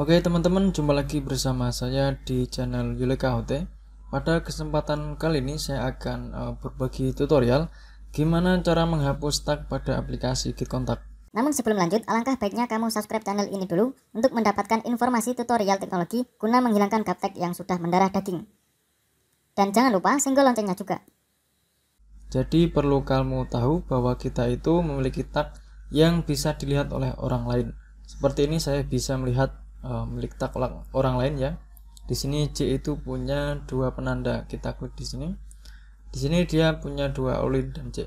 Oke teman-teman, jumpa lagi bersama saya di channel Yuleka Hote. Pada kesempatan kali ini saya akan eh, berbagi tutorial gimana cara menghapus tag pada aplikasi GitKontak. Namun sebelum lanjut, alangkah baiknya kamu subscribe channel ini dulu untuk mendapatkan informasi tutorial teknologi guna menghilangkan gaptek yang sudah mendarah daging. Dan jangan lupa single loncengnya juga. Jadi perlu kamu tahu bahwa kita itu memiliki tag yang bisa dilihat oleh orang lain. Seperti ini saya bisa melihat uh, milik taklak orang lain ya. Di sini C itu punya dua penanda. Kita klik di sini. Di sini dia punya dua olin dan C.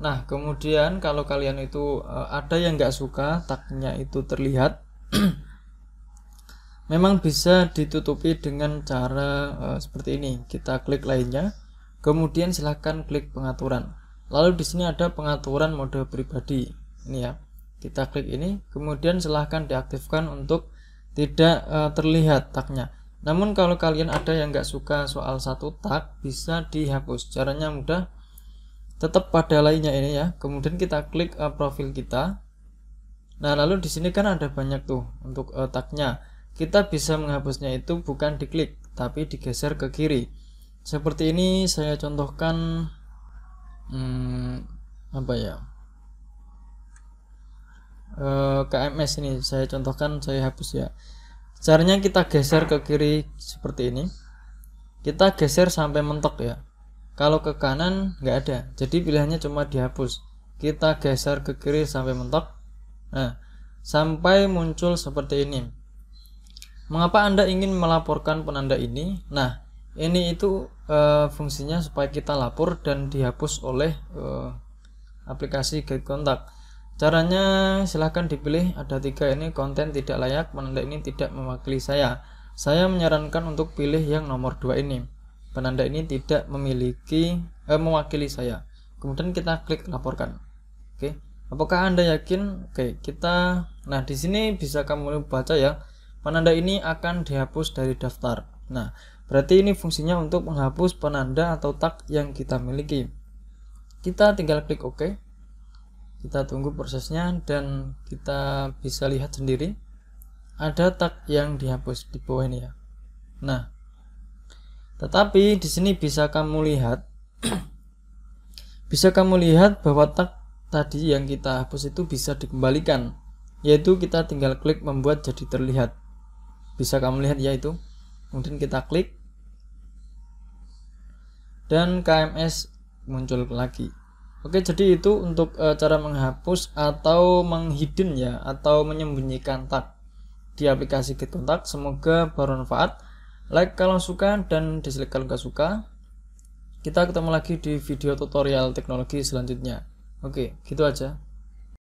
Nah, kemudian kalau kalian itu eh, ada yang nggak suka taknya itu terlihat memang bisa ditutupi dengan cara eh, seperti ini. Kita klik lainnya. Kemudian silahkan klik pengaturan. Lalu di sini ada pengaturan mode pribadi. Ini ya. Kita klik ini, kemudian silahkan diaktifkan untuk tidak uh, terlihat taknya. Namun kalau kalian ada yang nggak suka soal satu tak, bisa dihapus. Caranya mudah. Tetap pada lainnya ini ya. Kemudian kita klik uh, profil kita. Nah, lalu di sini kan ada banyak tuh untuk uh, taknya. Kita bisa menghapusnya itu bukan diklik, tapi digeser ke kiri. Seperti ini saya contohkan hmm, apa ya? Eh, KMS ini saya contohkan saya hapus ya caranya kita geser ke kiri seperti ini kita geser sampai mentok ya kalau ke kanan nggak ada jadi pilihannya cuma dihapus kita geser ke kiri sampai mentok nah sampai muncul seperti ini mengapa anda ingin melaporkan penanda ini nah ini itu e, fungsinya supaya kita lapor dan dihapus oleh e, aplikasi get kontak Caranya silahkan dipilih ada tiga ini konten tidak layak penanda ini tidak mewakili saya. Saya menyarankan untuk pilih yang nomor dua ini. Penanda ini tidak memiliki eh, mewakili saya. Kemudian kita klik laporkan. Oke, apakah anda yakin? Oke, kita nah di sini bisa kamu baca ya. Penanda ini akan dihapus dari daftar. Nah, berarti ini fungsinya untuk menghapus penanda atau tag yang kita miliki. Kita tinggal klik OK kita tunggu prosesnya dan kita bisa lihat sendiri ada tag yang dihapus di bawah ini ya nah tetapi di sini bisa kamu lihat bisa kamu lihat bahwa tag tadi yang kita hapus itu bisa dikembalikan yaitu kita tinggal klik membuat jadi terlihat bisa kamu lihat yaitu kemudian kita klik dan KMS muncul lagi Oke, jadi itu untuk e, cara menghapus atau menghidden ya atau menyembunyikan tag di aplikasi GitKontak. Semoga bermanfaat. Like kalau suka dan dislike kalau nggak suka. Kita ketemu lagi di video tutorial teknologi selanjutnya. Oke, gitu aja.